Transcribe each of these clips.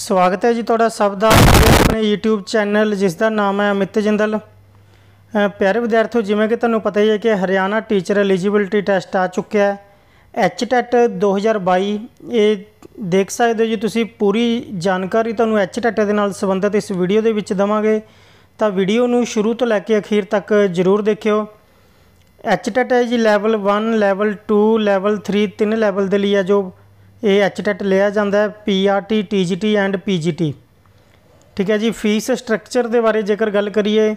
ਸਵਾਗਤ ਹੈ ਜੀ ਤੁਹਾਡਾ ਸਭ ਦਾ ਆਪਣੇ YouTube ਚੈਨਲ ਜਿਸ ਦਾ ਨਾਮ ਹੈ ਅਮਿਤ ਜਿੰਦਲ ਪਿਆਰੇ ਵਿਦਿਆਰਥੀਓ ਜਿਵੇਂ ਕਿ ਤੁਹਾਨੂੰ ਪਤਾ ਹੀ ਹੈ ਕਿ ਹਰਿਆਣਾ ਟੀਚਰ ਐਲੀਜੀਬਿਲਟੀ ਟੈਸਟ ਆ ਚੁੱਕਿਆ ਹੈ ਐਚਟੈਟ 2022 e ਇਹ ਦੇਖ ਸਕਦੇ ਹੋ ਜੀ ਤੁਸੀਂ ਪੂਰੀ ਜਾਣਕਾਰੀ ਤੁਹਾਨੂੰ ਐਚਟੈਟ e ਦੇ ਨਾਲ ਸੰਬੰਧਿਤ ਇਸ ਵੀਡੀਓ ਦੇ ਵਿੱਚ ਦਵਾਂਗੇ ਤਾਂ ਵੀਡੀਓ ਨੂੰ ਸ਼ੁਰੂ ਤੋਂ ਲੈ ਕੇ ਅਖੀਰ ਤੱਕ ਜ਼ਰੂਰ ਦੇਖਿਓ ਐਚਟੈਟ e ਹੈ ਜੀ ਲੈਵਲ 1 ਲੈਵਲ 2 ਲੈਵਲ 3 ਤਿੰਨ ਲੈਵਲ ਦੇ ਲਈ ਹੈ ਜੋ ਇਹ ਐਚਟੈਟ ਲਿਆ ਜਾਂਦਾ ਹੈ ਪੀਆਰਟੀ ਟੀਜੀਟੀ ਐਂਡ ਪੀਜੀਟੀ ਠੀਕ ਹੈ ਜੀ ਫੀਸ ਸਟਰਕਚਰ ਦੇ ਬਾਰੇ ਜੇਕਰ ਗੱਲ ਕਰੀਏ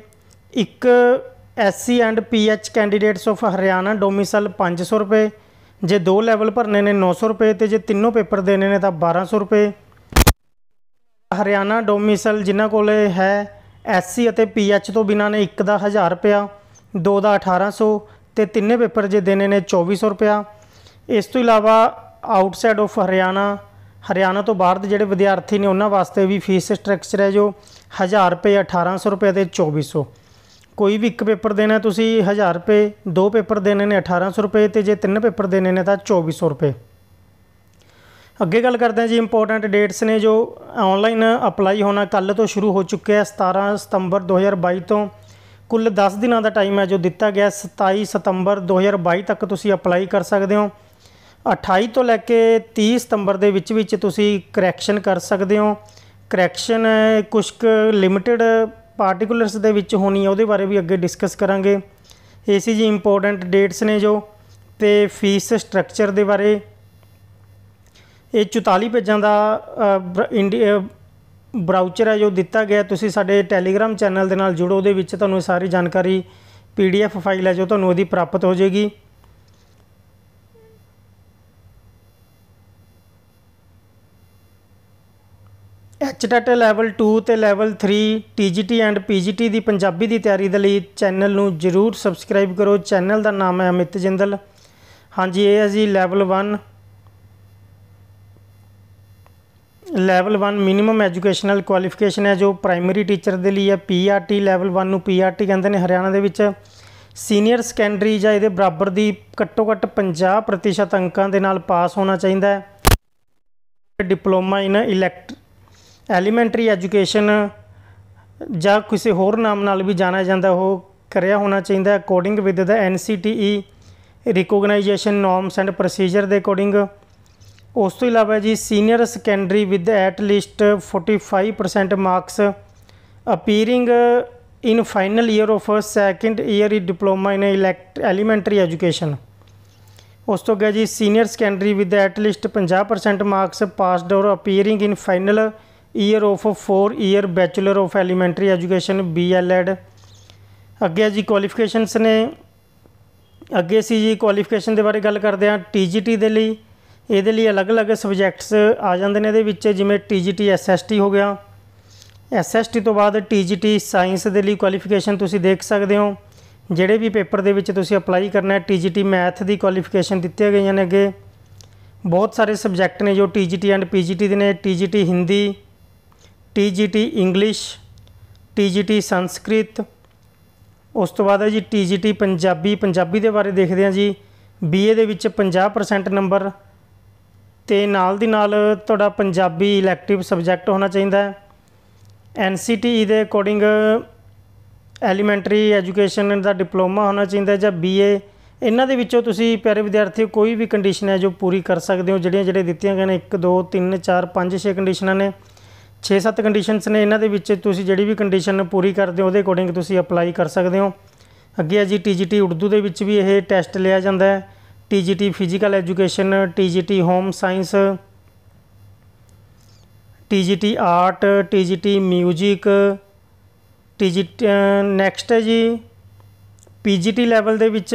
ਇੱਕ SC and PH candidates of Haryana domicile 500 ਰੁਪਏ ਜੇ ਦੋ ਲੈਵਲ ਭਰਨੇ ਨੇ 900 ਰੁਪਏ ਤੇ ਜੇ ਤਿੰਨੋਂ ਪੇਪਰ ਦੇਣੇ ਨੇ ਤਾਂ 1200 ਰੁਪਏ ਹਰਿਆਣਾ ਡੋਮਿਸਲ ਜਿਨ੍ਹਾਂ ਕੋਲੇ ਹੈ ਐਸਸੀ ਅਤੇ ਪੀਐਚ ਤੋਂ ਬਿਨਾਂ ਨੇ ਇੱਕ ਦਾ 1000 ਰੁਪਿਆ ਦੋ ਦਾ 1800 ਤੇ ਤਿੰਨੇ ਪੇਪਰ ਜੇ ਦੇਣੇ ਨੇ 2400 ਰੁਪਿਆ ਇਸ ਤੋਂ ਇਲਾਵਾ ਆਊਟਸਾਈਡ ਆਫ ਹਰਿਆਣਾ ਹਰਿਆਣਾ ਤੋਂ ਬਾਹਰ ਦੇ ਜਿਹੜੇ ਵਿਦਿਆਰਥੀ ਨੇ ਉਹਨਾਂ ਵਾਸਤੇ ਵੀ ਫੀਸ ਸਟਰਕਚਰ ਹੈ ਜੋ 1000 ਰੁਪਏ 1800 ਰੁਪਏ ਤੇ 2400 ਕੋਈ ਵੀ ਇੱਕ ਪੇਪਰ ਦੇਣਾ ਤੁਸੀਂ 1000 ਰੁਪਏ ਦੋ ਪੇਪਰ ਦੇਣੇ ਨੇ 1800 ਰੁਪਏ ਤੇ ਜੇ ਤਿੰਨ ਪੇਪਰ ਦੇਣੇ ਨੇ ਤਾਂ 2400 ਰੁਪਏ ਅੱਗੇ ਗੱਲ ਕਰਦੇ ਹਾਂ ਜੀ ਇੰਪੋਰਟੈਂਟ ਡੇਟਸ ਨੇ ਜੋ ਆਨਲਾਈਨ ਅਪਲਾਈ ਹੋਣਾ ਕੱਲ ਤੋਂ ਸ਼ੁਰੂ ਹੋ ਚੁੱਕਿਆ ਹੈ 17 ਸਤੰਬਰ 2022 ਤੋਂ ਕੁੱਲ 10 ਦਿਨਾਂ ਦਾ ਟਾਈਮ ਹੈ ਜੋ ਦਿੱਤਾ ਗਿਆ 27 ਸਤੰਬਰ 2022 ਤੱਕ ਤੁਸੀਂ ਅਪਲਾਈ ਕਰ ਸਕਦੇ ਹੋ 28 ਤੋਂ ਲੈ ਕੇ 30 ਸਤੰਬਰ ਦੇ ਵਿੱਚ ਵਿੱਚ ਤੁਸੀਂ ਕਰੈਕਸ਼ਨ ਕਰ ਸਕਦੇ ਹੋ ਕਰੈਕਸ਼ਨ ਕੁਝ ਕੁ ਲਿਮਿਟਿਡ ਪਾਰਟਿਕੂਲਰਸ ਦੇ ਵਿੱਚ ਹੋਣੀ ਹੈ ਉਹਦੇ ਬਾਰੇ ਵੀ ਅੱਗੇ ਡਿਸਕਸ ਕਰਾਂਗੇ ਏਸੀਜੀ ਇੰਪੋਰਟੈਂਟ ਡੇਟਸ ਨੇ ਜੋ ਤੇ ਫੀਸ ਸਟਰਕਚਰ ਦੇ ਬਾਰੇ ਇਹ 44 ਪੇਜਾਂ ਦਾ ਬਰਾਊਚਰ ਹੈ ਜੋ ਦਿੱਤਾ ਗਿਆ ਤੁਸੀਂ ਸਾਡੇ ਟੈਲੀਗ੍ਰam ਚੈਨਲ ਦੇ ਨਾਲ ਜੁੜੋ ਉਹਦੇ ਵਿੱਚ ਤੁਹਾਨੂੰ ਸਾਰੀ ਜਾਣਕਾਰੀ ਪੀਡੀਐਫ ਫਾਈਲ ਹੈ ਜੋ ਤੁਹਾਨੂੰ ਉਹਦੀ ਪ੍ਰਾਪਤ ਹੋ ਜਾਏਗੀ ਐਚਟੈਟ ਲੈਵਲ 2 ਤੇ ਲੈਵਲ 3 ਟੀਜੀਟੀ ਐਂਡ ਪੀਜੀਟੀ ਦੀ ਪੰਜਾਬੀ ਦੀ ਤਿਆਰੀ ਦੇ ਲਈ ਚੈਨਲ ਨੂੰ ਜਰੂਰ ਸਬਸਕ੍ਰਾਈਬ ਕਰੋ ਚੈਨਲ ਦਾ ਨਾਮ ਹੈ ਅਮਿਤ ਜਿੰਦਲ ਹਾਂਜੀ ਇਹ ਹੈ ਜੀ level 1 level 1 minimum educational qualification ਹੈ ਜੋ ਪ੍ਰਾਇਮਰੀ ਟੀਚਰ ਦੇ ਲਈ ਹੈ ਪੀਆਰਟੀ ਲੈਵਲ 1 ਨੂੰ ਪੀਆਰਟੀ ਕਹਿੰਦੇ ਨੇ ਹਰਿਆਣਾ ਦੇ ਵਿੱਚ ਸੀਨੀਅਰ ਸੈਕੰਡਰੀ ਜਾਂ ਇਹਦੇ ਬਰਾਬਰ ਦੀ ਘੱਟੋ ਘੱਟ 50% ਅੰਕਾਂ ਦੇ ਨਾਲ ਪਾਸ ਹੋਣਾ ਚਾਹੀਦਾ ਹੈ diploma in elect elementary education ਜਾਂ ਕਿਸੇ ਹੋਰ ਨਾਮ ਨਾਲ ਵੀ ਜਾਣਿਆ ਜਾਂਦਾ ਉਹ ਕਰਿਆ ਹੋਣਾ ਚਾਹੀਦਾ according with the NCTE recognition norms and procedure ਦੇ ਅਕੋਰਡਿੰਗ ਉਸ ਤੋਂ ਇਲਾਵਾ ਜੀ senior secondary with at least 45% marks appearing in final year of second year in diploma in elementary education ਉਸ ਤੋਂ ਗਿਆ ਜੀ senior secondary with at least 50% marks passed or appearing in final year of 4 year bachelor of elementary education B El Ed ਅੱਗੇ ਜੀ qualifications ਨੇ ਅੱਗੇ ਸੀ ਜੀ qualification ਦੇ ਬਾਰੇ ਗੱਲ ਕਰਦੇ ਹਾਂ ਟੀਜੀਟੀ ਦੇ ਲਈ ਇਹਦੇ ਲਈ ਅਲੱਗ-ਅਲੱਗ ਸਬਜੈਕਟਸ ਆ ਜਾਂਦੇ ਨੇ ਇਹਦੇ ਵਿੱਚ ਜਿਵੇਂ ਟੀਜੀਟੀ ਐਸਐਸਟੀ ਹੋ ਗਿਆ ਐਸਐਸਟੀ ਤੋਂ ਬਾਅਦ ਟੀਜੀਟੀ ਸਾਇੰਸ ਦੇ ਲਈ ਕੁਆਲੀਫਿਕੇਸ਼ਨ ਤੁਸੀਂ ਦੇਖ ਸਕਦੇ ਹੋ ਜਿਹੜੇ ਵੀ ਪੇਪਰ ਦੇ ਵਿੱਚ ਤੁਸੀਂ ਅਪਲਾਈ ਕਰਨਾ ਹੈ ਟੀਜੀਟੀ ਮੈਥ ਦੀ ਕੁਆਲੀਫਿਕੇਸ਼ਨ ਦਿੱਤੀਆਂ ਗਈਆਂ ਨੇ ਅੱਗੇ ਬਹੁਤ ਸਾਰੇ ਸਬਜੈਕਟ ਨੇ ਜੋ ਟੀਜੀਟੀ ਐਂਡ ਪੀਜੀਟੀ ਦੇ ਨੇ TGT Hindi TGT English TGT Sanskrit ਉਸ ਤੋਂ ਬਾਅਦ ਹੈ ਜੀ TGT ਪੰਜਾਬੀ ਪੰਜਾਬੀ ਦੇ ਬਾਰੇ ਦੇਖਦੇ ਹਾਂ ਜੀ BA ਦੇ ਵਿੱਚ 50% ਨੰਬਰ ਤੇ ਨਾਲ ਦੀ ਨਾਲ ਤੁਹਾਡਾ ਪੰਜਾਬੀ ਇਲੈਕਟਿਵ ਸਬਜੈਕਟ ਹੋਣਾ ਚਾਹੀਦਾ ਹੈ ਐਨਸੀਟੀਈ e ਦੇ ਅਕੋਰਡਿੰਗ ਐਲੀਮੈਂਟਰੀ ਐਜੂਕੇਸ਼ਨ ਦਾ ਡਿਪਲੋਮਾ ਹੋਣਾ ਚਾਹੀਦਾ ਜਾਂ BA ਇਹਨਾਂ ਦੇ ਵਿੱਚੋਂ ਤੁਸੀਂ ਪਿਆਰੇ ਵਿਦਿਆਰਥੀਓ ਕੋਈ ਵੀ ਕੰਡੀਸ਼ਨ ਹੈ ਜੋ ਪੂਰੀ ਕਰ ਸਕਦੇ ਹੋ ਜਿਹੜੀਆਂ ਜਿਹੜੇ ਦਿੱਤੀਆਂ ਗਏ ਨੇ 1 2 3 4 5 6 ਕੰਡੀਸ਼ਨਾਂ ਨੇ 6-7 ਕੰਡੀਸ਼ਨਸ ਨੇ ਇਹਨਾਂ ਦੇ ਵਿੱਚ ਤੁਸੀਂ ਜਿਹੜੀ ਵੀ ਕੰਡੀਸ਼ਨ ਪੂਰੀ ਕਰਦੇ ਹੋ ਉਹਦੇ ਅਕੋਰਡਿੰਗ ਤੁਸੀਂ ਅਪਲਾਈ ਕਰ ਸਕਦੇ ਹੋ ਅੱਗੇ ਹੈ ਜੀ ਟੀਜੀਟੀ ਉਰਦੂ ਦੇ ਵਿੱਚ ਵੀ ਇਹ ਟੈਸਟ ਲਿਆ ਜਾਂਦਾ ਹੈ TGT physical education TGT home science TGT art TGT 뮤직 TGT next ਹੈ ਜੀ ਪੀਜੀਟੀ ਲੈਵਲ ਦੇ ਵਿੱਚ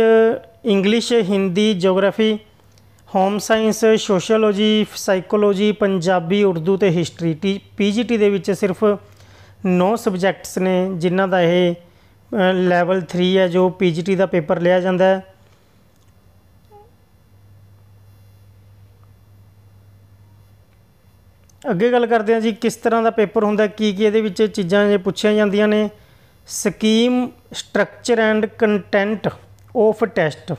English Hindi geography home science sociology psychology Punjabi Urdu ਤੇ ਹਿਸਟਰੀ ਟੀ ਪੀਜੀਟੀ ਦੇ ਵਿੱਚ ਸਿਰਫ 9 ਸਬਜੈਕਟਸ ਨੇ ਜਿਨ੍ਹਾਂ ਦਾ ਇਹ ਲੈਵਲ 3 ਹੈ ਜੋ ਪੀਜੀਟੀ ਦਾ ਪੇਪਰ ਲਿਆ ਜਾਂਦਾ ਹੈ ਅੱਗੇ ਗੱਲ ਕਰਦੇ ਹਾਂ ਜੀ ਕਿਸ ਤਰ੍ਹਾਂ ਦਾ ਪੇਪਰ ਹੁੰਦਾ ਕੀ ਕੀ ਇਹਦੇ ਵਿੱਚ ਚੀਜ਼ਾਂ ਜੇ ਪੁੱਛੀਆਂ ਜਾਂਦੀਆਂ ਨੇ scheme structure and content of test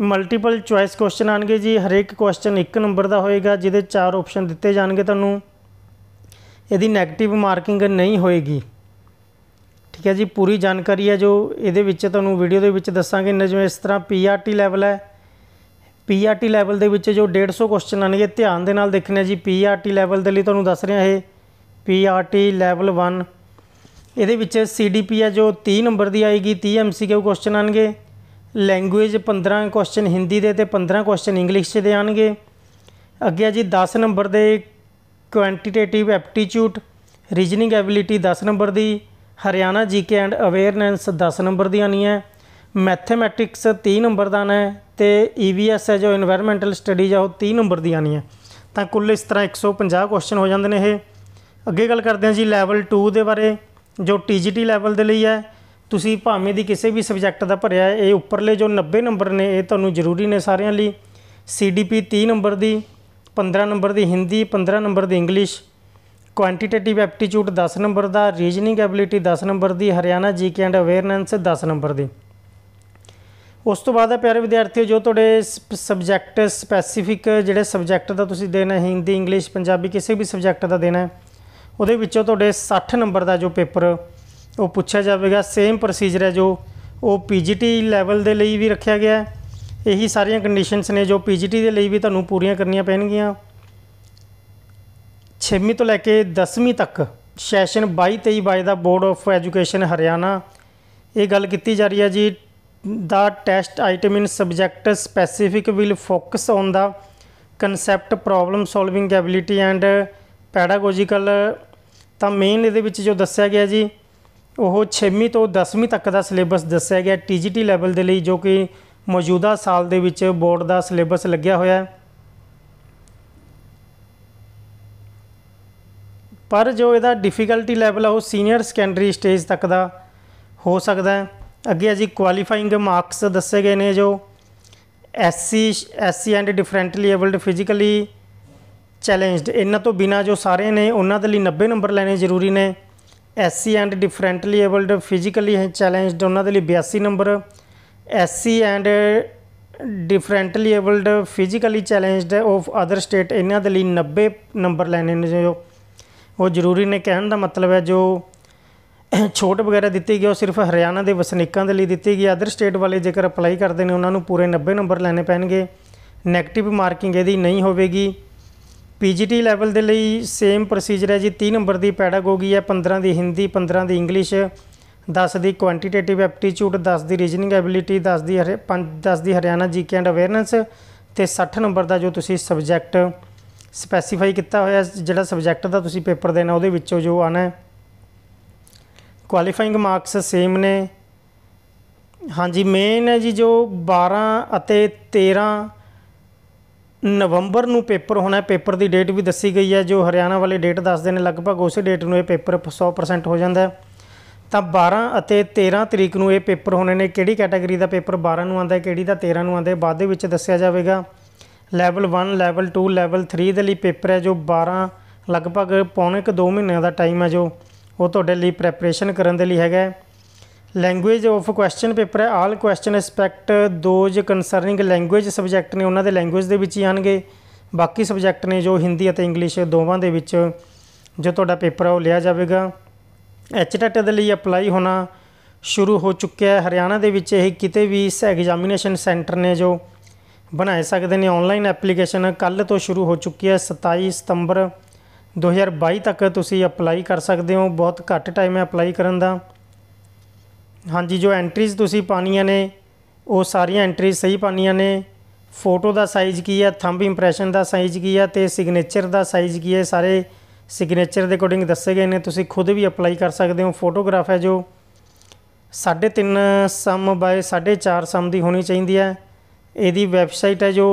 multiple choice question ਆਣਗੇ ਜੀ ਹਰੇਕ ਕੁਐਸਚਨ ਇੱਕ ਨੰਬਰ ਦਾ ਹੋਏਗਾ ਜਿਹਦੇ ਚਾਰ ਆਪਸ਼ਨ ਦਿੱਤੇ ਜਾਣਗੇ ਤੁਹਾਨੂੰ ਇਹਦੀ 네ਗੇਟਿਵ ਮਾਰਕਿੰਗ ਨਹੀਂ ਹੋਏਗੀ ਠੀਕ ਹੈ ਜੀ ਪੂਰੀ ਜਾਣਕਾਰੀ ਹੈ ਜੋ ਇਹਦੇ ਵਿੱਚ ਤੁਹਾਨੂੰ ਵੀਡੀਓ ਦੇ ਵਿੱਚ ਦੱਸਾਂਗੇ ਜਿਵੇਂ ਇਸ ਤਰ੍ਹਾਂ ਪੀਆਰਟੀ ਲੈਵਲ e ਹੈ ਪੀਆਰਟੀ ਲੈਵਲ e ਦੇ ਵਿੱਚ ਜੋ 150 ਕੁਐਸਚਨ ਆਣਗੇ ਧਿਆਨ ਦੇ ਨਾਲ ਦੇਖਣੇ ਜੀ ਪੀਆਰਟੀ ਲੈਵਲ e ਦੇ ਲਈ ਤੁਹਾਨੂੰ ਦੱਸ ਰਿਹਾ ਇਹ ਪੀਆਰਟੀ ਲੈਵਲ 1 ਇਹਦੇ ਵਿੱਚ ਸੀਡੀਪੀ ਹੈ ਜੋ 30 ਨੰਬਰ ਦੀ ਆਏਗੀ 30 ਐਮਸੀਕਿਊ ਕੁਐਸਚਨ ਆਣਗੇ ਲੈਂਗੁਏਜ 15 ਕੁਐਸਚਨ ਹਿੰਦੀ ਦੇ ਤੇ 15 ਕੁਐਸਚਨ ਇੰਗਲਿਸ਼ 'ਚ ਦੇ ਆਣਗੇ ਅੱਗੇ ਜੀ 10 ਨੰਬਰ ਦੇ quantitative aptitude reasoning ability 10 number ਦੀ Haryana GK and awareness 10 number ਦੀ ਆਣੀ ਹੈ ਮੈਥਮੈਟਿਕਸ 30 ਨੰਬਰ ਦਾ ਨਾ ਹੈ ਤੇ ਈਵੀਐਸ e ਹੈ ਜੋ এনवायरमेंटਲ ਸਟੱਡੀਜ਼ ਆ ਉਹ 30 ਨੰਬਰ ਦੀ ਆਣੀ ਹੈ ਤਾਂ ਕੁੱਲ ਇਸ ਤਰ੍ਹਾਂ 150 ਕੁਐਸਚਨ ਹੋ ਜਾਂਦੇ ਨੇ ਇਹ ਅੱਗੇ ਗੱਲ ਕਰਦੇ ਹਾਂ ਜੀ ਲੈਵਲ 2 ਦੇ ਬਾਰੇ ਜੋ ਟੀਜੀਟੀ ਲੈਵਲ ਦੇ ਲਈ ਹੈ ਤੁਸੀਂ ਭਾਵੇਂ ਦੀ ਕਿਸੇ ਵੀ ਸਬਜੈਕਟ ਦਾ ਭਰਿਆ ਹੈ ਇਹ ਉੱਪਰਲੇ ਜੋ 90 ਨੰਬਰ ਨੇ ਇਹ ਤੁਹਾਨੂੰ ਜ਼ਰੂਰੀ ਨੇ ਸਾਰਿਆਂ ਲਈ ਸੀਡੀਪੀ 30 ਨੰਬਰ ਦੀ 15 ਨੰਬਰ ਦੀ ਹਿੰਦੀ 15 ਨੰਬਰ ਦੀ ਇੰਗਲਿਸ਼ ਕੁਆਂਟੀਟੇਟਿਵ ਐਪਟੀਟਿਊਡ 10 ਨੰਬਰ ਦਾ ਰੀਜਨਿੰਗ ਐਬਿਲਿਟੀ 10 ਨੰਬਰ ਦੀ Haryana GK and awareness 10 number ਦੀ ਉਸ ਤੋਂ ਬਾਅਦ ਹੈ ਪਿਆਰੇ ਵਿਦਿਆਰਥੀਓ ਜੋ ਤੁਹਾਡੇ ਸਬਜੈਕਟ ਸਪੈਸੀਫਿਕ ਜਿਹੜੇ ਸਬਜੈਕਟ ਦਾ ਤੁਸੀਂ ਦੇਣਾ ਹਿੰਦੀ ਇੰਗਲਿਸ਼ ਪੰਜਾਬੀ ਕਿਸੇ ਵੀ ਸਬਜੈਕਟ ਦਾ ਦੇਣਾ ਉਹਦੇ ਵਿੱਚੋਂ ਤੁਹਾਡੇ 60 ਨੰਬਰ ਦਾ ਜੋ ਪੇਪਰ ਉਹ ਪੁੱਛਿਆ ਜਾਵੇਗਾ ਸੇਮ ਪ੍ਰੋਸੀਜਰ ਹੈ ਜੋ ਉਹ ਪੀਜੀਟੀ ਲੈਵਲ ਦੇ ਲਈ ਵੀ ਰੱਖਿਆ ਗਿਆ ਹੈ ਇਹੀ ਸਾਰੀਆਂ ਕੰਡੀਸ਼ਨਸ ਨੇ ਜੋ ਪੀਜੀਟੀ ਦੇ ਲਈ ਵੀ ਤੁਹਾਨੂੰ ਪੂਰੀਆਂ ਕਰਨੀਆਂ ਪੈਣਗੀਆਂ 6ਵੀਂ ਤੋਂ ਲੈ ਕੇ 10ਵੀਂ ਤੱਕ ਸੈਸ਼ਨ 22 23 22 ਦਾ ਬੋਰਡ ਆਫ ਐਜੂਕੇਸ਼ਨ ਹਰਿਆਣਾ ਇਹ ਗੱਲ ਕੀਤੀ ਜਾ ਰਹੀ ਹੈ ਜੀ ਦਾ test item in subject specific will focus on the concept problem solving ability and pedagogical ਤਾਂ ਮੇਨ ਇਹਦੇ ਵਿੱਚ ਜੋ ਦੱਸਿਆ ਗਿਆ ਜੀ ਉਹ 6ਵੀਂ ਤੋਂ 10ਵੀਂ ਤੱਕ ਦਾ ਸਿਲੇਬਸ ਦੱਸਿਆ ਗਿਆ ਟੀਜੀਟੀ ਲੈਵਲ ਦੇ ਲਈ ਜੋ ਕਿ ਮੌਜੂਦਾ ਸਾਲ ਦੇ ਵਿੱਚ ਬੋਰਡ ਦਾ ਸਿਲੇਬਸ ਲੱਗਿਆ ਹੋਇਆ ਹੈ ਪਰ ਜੋ ਇਹਦਾ ਡਿਫਿਕਲਟੀ ਲੈਵਲ ਆ ਉਹ ਸੀਨੀਅਰ ਸੈਕੰਡਰੀ ਸਟੇਜ ਤੱਕ ਦਾ ਹੋ ਸਕਦਾ ਹੈ ਅੱਗੇ ਅਜੀ ਕੁਆਲੀਫਾਈਂਗ ਮਾਰਕਸ ਦੱਸੇ ਗਏ ਨੇ ਜੋ SC SC and differently abled physically challenged ਇਹਨਾਂ ਤੋਂ ਬਿਨਾ ਜੋ ਸਾਰੇ ਨੇ ਉਹਨਾਂ ਦੇ ਲਈ 90 ਨੰਬਰ ਲੈਣੇ ਜ਼ਰੂਰੀ ਨੇ SC and differently abled physically challenged ਉਹਨਾਂ ਦੇ ਲਈ 82 number SC and differently abled physically challenged of other state ਇਹਨਾਂ ਦੇ ਲਈ 90 ਨੰਬਰ ਲੈਣੇ ਨੇ ਜੋ ਉਹ ਜ਼ਰੂਰੀ ਨੇ ਕਹਿਣ ਦਾ ਮਤਲਬ ਹੈ ਜੋ ਛੋਟ ਵਗੈਰਾ ਦਿੱਤੀ ਗਈ ਉਹ ਸਿਰਫ ਹਰਿਆਣਾ ਦੇ ਵਸਨੀਕਾਂ ਦੇ ਲਈ ਦਿੱਤੀ ਗਈ ਅਦਰ ਸਟੇਟ ਵਾਲੇ ਜੇਕਰ ਅਪਲਾਈ ਕਰਦੇ ਨੇ ਉਹਨਾਂ ਨੂੰ ਪੂਰੇ 90 ਨੰਬਰ ਲੈਣੇ ਪੈਣਗੇ 네ਗੇਟਿਵ ਮਾਰਕਿੰਗ ਇਹਦੀ ਨਹੀਂ ਹੋਵੇਗੀ ਪੀਜੀਟੀ ਲੈਵਲ ਦੇ ਲਈ ਸੇਮ ਪ੍ਰੋਸੀਜਰ ਹੈ ਜੀ 30 ਨੰਬਰ ਦੀ ਪੈਡਾਗੋਗੀ ਹੈ 15 ਦੀ ਹਿੰਦੀ 15 ਦੀ ਇੰਗਲਿਸ਼ 10 ਦੀ ਕੁਆਂਟੀਟੇਟਿਵ ਐਪਟੀਟਿਊਡ 10 ਦੀ ਰੀਜਨਿੰਗ ਐਬਿਲਿਟੀ 10 ਦੀ 10 ਦੀ ਹਰਿਆਣਾ ਜੀਕੇ ਐਂਡ ਅਵੇਅਰਨੈਸ ਤੇ 60 ਨੰਬਰ ਦਾ ਜੋ ਤੁਸੀਂ ਸਬਜੈਕਟ ਸਪੈਸੀਫਾਈ ਕੀਤਾ ਹੋਇਆ ਜਿਹੜਾ ਸਬਜੈਕਟ ਦਾ ਤੁਸੀਂ ਪੇਪਰ ਦੇਣਾ ਉਹਦੇ ਵਿੱਚੋਂ ਜੋ ਆਣਾ ਹੈ ਕੁਆਲੀਫਾਈਂਗ ਮਾਰਕਸ ਸੇਮ ਨੇ ਹਾਂਜੀ ਮੇਨ ਹੈ ਜੀ ਜੋ 12 ਅਤੇ 13 ਨਵੰਬਰ ਨੂੰ ਪੇਪਰ ਹੋਣਾ ਹੈ ਪੇਪਰ ਦੀ ਡੇਟ ਵੀ ਦੱਸੀ ਗਈ ਹੈ ਜੋ ਹਰਿਆਣਾ ਵਾਲੇ ਡੇਟ ਦੱਸਦੇ ਨੇ ਲਗਭਗ ਉਸੇ ਡੇਟ ਨੂੰ ਇਹ ਪੇਪਰ 100% ਹੋ ਜਾਂਦਾ ਹੈ ਤਾਂ 12 ਅਤੇ 13 ਤਰੀਕ ਨੂੰ ਇਹ ਪੇਪਰ ਹੋਣੇ ਨੇ ਕਿਹੜੀ ਕੈਟਾਗਰੀ ਦਾ ਪੇਪਰ 12 ਨੂੰ ਆਂਦਾ ਹੈ ਕਿਹੜੀ ਦਾ 13 ਨੂੰ ਆਂਦਾ ਹੈ ਬਾਅਦ ਦੇ ਵਿੱਚ ਦੱਸਿਆ ਜਾਵੇਗਾ ਲੈਵਲ 1 ਲੈਵਲ 2 ਲੈਵਲ 3 ਦੇ ਲਈ ਪੇਪਰ ਹੈ ਜੋ 12 ਲਗਭਗ ਪੌਣੇ 2 ਮਹੀਨਿਆਂ ਦਾ ਟਾਈਮ ਹੈ ਜੋ ਉਹ ਤੁਹਾਡੇ ਲਈ ਪ੍ਰੈਪਰੇਸ਼ਨ ਕਰਨ ਦੇ ਲਈ ਹੈਗਾ ਲੈਂਗੁਏਜ ਆਫ ਕੁਐਸਚਨ ਪੇਪਰ ਹੈ all question aspect those concerning language subject ਨੇ ਉਹਨਾਂ ਦੇ ਲੈਂਗੁਏਜ ਦੇ ਵਿੱਚ ਹੀ ਆਣਗੇ ਬਾਕੀ ਸਬਜੈਕਟ ਨੇ ਜੋ ਹਿੰਦੀ ਅਤੇ ਇੰਗਲਿਸ਼ ਦੋਵਾਂ ਦੇ ਵਿੱਚ ਜੋ ਤੁਹਾਡਾ ਪੇਪਰ ਆ ਉਹ ਲਿਆ ਜਾਵੇਗਾ ਐਚਟੈਟ ਦੇ ਲਈ ਅਪਲਾਈ ਹੋਣਾ ਸ਼ੁਰੂ ਹੋ ਚੁੱਕਿਆ ਹੈ ਹਰਿਆਣਾ ਦੇ ਵਿੱਚ ਇਹ ਕਿਤੇ ਵੀ ਇਸ ਐਗਜ਼ਾਮੀਨੇਸ਼ਨ ਸੈਂਟਰ ਨੇ ਜੋ ਬਣਾਏ ਸਕਦੇ ਨੇ ਆਨਲਾਈਨ ਐਪਲੀਕੇਸ਼ਨ ਕੱਲ ਤੋਂ ਸ਼ੁਰੂ ਹੋ ਚੁੱਕੀ ਹੈ 27 ਸਤੰਬਰ 2022 ਤੱਕ ਤੁਸੀਂ ਅਪਲਾਈ ਕਰ ਸਕਦੇ ਹੋ ਬਹੁਤ ਘੱਟ ਟਾਈਮ ਹੈ ਅਪਲਾਈ ਕਰਨ ਦਾ ਹਾਂਜੀ ਜੋ ਐਂਟਰੀਜ਼ ਤੁਸੀਂ ਪਾਣੀਆਂ ਨੇ ਉਹ ਸਾਰੀਆਂ ਐਂਟਰੀਜ਼ ਸਹੀ ਪਾਣੀਆਂ ਨੇ ਫੋਟੋ ਦਾ ਸਾਈਜ਼ ਕੀ ਹੈ ਥੰਬ ਇੰਪ੍ਰੈਸ਼ਨ ਦਾ ਸਾਈਜ਼ ਕੀ ਹੈ ਤੇ ਸਿਗਨੇਚਰ ਦਾ ਸਾਈਜ਼ ਕੀ ਹੈ ਸਾਰੇ ਸਿਗਨੇਚਰ ਦੇ ਅਕੋਰਡਿੰਗ ਦੱਸੇ ਗਏ ਨੇ ਤੁਸੀਂ ਖੁਦ ਵੀ ਅਪਲਾਈ ਕਰ ਸਕਦੇ ਹੋ ਫੋਟੋਗ੍ਰਾਫ ਹੈ ਜੋ 3.5 ਸਮ ਬਾਏ 4.5 ਸਮ ਦੀ ਹੋਣੀ ਚਾਹੀਦੀ ਹੈ ਇਹਦੀ ਵੈਬਸਾਈਟ ਹੈ ਜੋ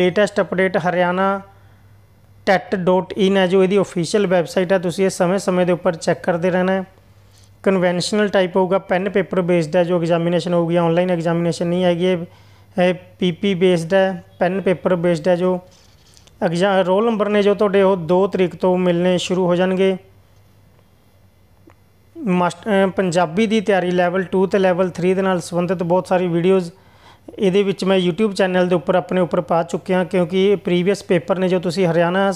ਲੇਟੈਸਟ ਅਪਡੇਟ ਹਰਿਆਣਾ tet.in ਹੈ ਜੋ ਇਹਦੀ ਅਫੀਸ਼ੀਅਲ ਵੈਬਸਾਈਟ ਹੈ ਤੁਸੀਂ ਇਹ ਸਮੇਂ-ਸਮੇਂ ਦੇ ਉੱਪਰ ਚੈੱਕ ਕਰਦੇ ਰਹਿਣਾ ਹੈ ਕਨਵੈਨਸ਼ਨਲ ਟਾਈਪ ਹੋਊਗਾ ਪੈਨ ਪੇਪਰ ਬੇਸਡ ਹੈ ਜੋ ਐਗਜ਼ਾਮੀਨੇਸ਼ਨ ਹੋਊਗੀ ਆਨਲਾਈਨ ਐਗਜ਼ਾਮੀਨੇਸ਼ਨ ਨਹੀਂ ਹੈਗੀ ਇਹ ਪੀਪੀ ਬੇਸਡ ਹੈ ਪੈਨ ਪੇਪਰ ਬੇਸਡ ਹੈ ਜੋ ਐਗਜ਼ਾਮ ਰੋਲ ਨੰਬਰ ਨੇ ਜੋ ਤੁਹਾਡੇ ਉਹ 2 ਤਰੀਕ ਤੋਂ ਮਿਲਨੇ ਸ਼ੁਰੂ ਹੋ ਜਾਣਗੇ ਪੰਜਾਬੀ ਦੀ ਤਿਆਰੀ ਲੈਵਲ 2 ਤੇ ਲੈਵਲ 3 ਦੇ ਨਾਲ ਸੰਬੰਧਿਤ ਬਹੁਤ ਸਾਰੀ ਵੀਡੀਓਜ਼ ਇਹਦੇ ਵਿੱਚ ਮੈਂ YouTube ਚੈਨਲ ਦੇ ਉੱਪਰ ਆਪਣੇ ਉੱਪਰ ਪਾ ਚੁੱਕਿਆ ਕਿਉਂਕਿ ਇਹ ਪ੍ਰੀਵੀਅਸ ਪੇਪਰ ਨੇ ਜੋ ਤੁਸੀਂ ਹਰਿਆਣਾ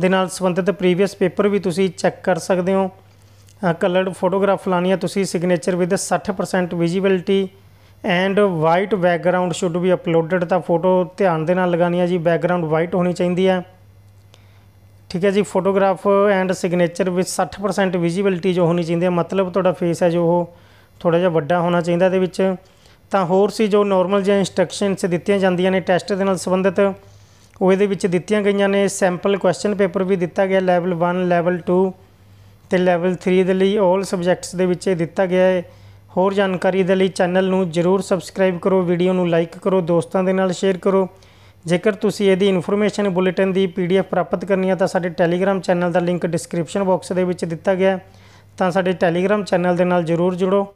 ਦੇ ਨਾਲ ਸੰਬੰਧਿਤ ਪ੍ਰੀਵੀਅਸ ਪੇਪਰ ਵੀ ਤੁਸੀਂ ਚੈੱਕ ਕਰ ਸਕਦੇ ਹੋ ਕਲਰਡ ਫੋਟੋਗ੍ਰਾਫ ਲਾਣੀ ਹੈ ਤੁਸੀਂ signature with 60% visibility and white background should be uploaded ਤਾਂ ਫੋਟੋ ਧਿਆਨ ਦੇ ਨਾਲ ਲਗਾਣੀ ਹੈ ਜੀ ਬੈਕਗ੍ਰਾਉਂਡ ਵਾਈਟ ਹੋਣੀ ਚਾਹੀਦੀ ਹੈ ਠੀਕ ਹੈ ਜੀ photograph and signature with 60% visibility ਜੋ ਹੋਣੀ ਚਾਹੀਦੀ ਹੈ ਮਤਲਬ ਤੁਹਾਡਾ ਫੇਸ ਹੈ ਜੋ ਉਹ ਥੋੜਾ ਜਿਹਾ ਵੱਡਾ ਹੋਣਾ ਚਾਹੀਦਾ ਦੇ ਵਿੱਚ ਤਾਂ ਹੋਰ ਸੀ ਜੋ ਨਾਰਮਲ ਜਿਹੇ ਇਨਸਟਰਕਸ਼ਨਸ ਦਿੱਤੀਆਂ ਜਾਂਦੀਆਂ ਨੇ ਟੈਸਟ ਦੇ ਨਾਲ ਸੰਬੰਧਿਤ ਉਹ ਇਹਦੇ ਵਿੱਚ ਦਿੱਤੀਆਂ ਗਈਆਂ ਨੇ ਸੈਂਪਲ ਕੁਐਸਚਨ ਪੇਪਰ ਵੀ ਦਿੱਤਾ ਗਿਆ ਲੈਵਲ 1 ਲੈਵਲ 2 ਤੇ ਲੈਵਲ 3 ਦੇ ਲਈ 올 ਸਬਜੈਕਟਸ ਦੇ ਵਿੱਚ ਇਹ ਦਿੱਤਾ ਗਿਆ ਹੈ ਹੋਰ ਜਾਣਕਾਰੀ ਦੇ ਲਈ ਚੈਨਲ ਨੂੰ ਜਰੂਰ ਸਬਸਕ੍ਰਾਈਬ ਕਰੋ ਵੀਡੀਓ ਨੂੰ ਲਾਈਕ ਕਰੋ ਦੋਸਤਾਂ ਦੇ ਨਾਲ ਸ਼ੇਅਰ ਕਰੋ ਜੇਕਰ ਤੁਸੀਂ ਇਹਦੀ ਇਨਫੋਰਮੇਸ਼ਨ ਬੁਲੇਟਿਨ ਦੀ ਪੀਡੀਐਫ ਪ੍ਰਾਪਤ ਕਰਨੀ ਹੈ ਤਾਂ ਸਾਡੇ ਟੈਲੀਗ੍ਰam ਚੈਨਲ ਦਾ ਲਿੰਕ ਡਿਸਕ੍ਰਿਪਸ਼ਨ ਬਾਕਸ ਦੇ ਵਿੱਚ ਦਿੱਤਾ ਗਿਆ ਹੈ ਤਾਂ ਸਾਡੇ ਟੈਲੀਗ੍ਰam ਚੈਨਲ ਦੇ ਨਾਲ ਜਰੂਰ ਜੁੜੋ